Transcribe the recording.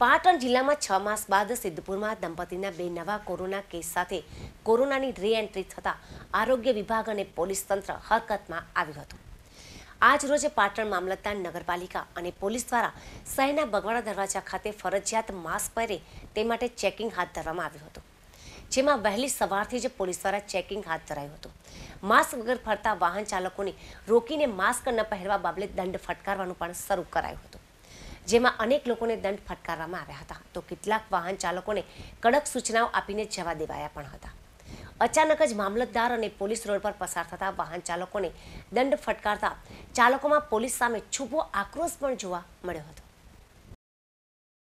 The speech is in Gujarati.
પાટણ જિલ્લામાં છ માસ બાદ સિદ્ધપુરમાં દંપતીના બે નવા કોરોના કેસ સાથે કોરોનાની એન્ટ્રી થતાં આરોગ્ય વિભાગ અને પોલીસ તંત્ર હરકતમાં આવ્યું હતું આજ રોજ પાટણ મામલતદાર નગરપાલિકા અને પોલીસ દ્વારા શહેરના બગવાડા દરવાજા ખાતે ફરજિયાત માસ્ક પહેરે તે માટે ચેકિંગ હાથ ધરવામાં આવ્યું હતું જેમાં વહેલી સવારથી જ પોલીસ દ્વારા ચેકિંગ હાથ ધરાયું હતું માસ્ક વગર ફરતા વાહન ચાલકોને રોકીને માસ્ક ન પહેરવા બાબતે દંડ ફટકારવાનું પણ શરૂ કરાયું હતું જેમાં અનેક લોકોને દંડ ફટકારવામાં આવ્યા હતા તો કેટલાક વાહન ચાલકોને કડક સૂચનાઓ આપીને જવા દેવાયા પણ હતા અચાનક જ મામલતદાર અને પોલીસ રોડ પર પસાર થતા વાહન ચાલકોને દંડ ફટકારતા ચાલકોમાં પોલીસ સામે છુપો આક્રોશ પણ જોવા મળ્યો હતો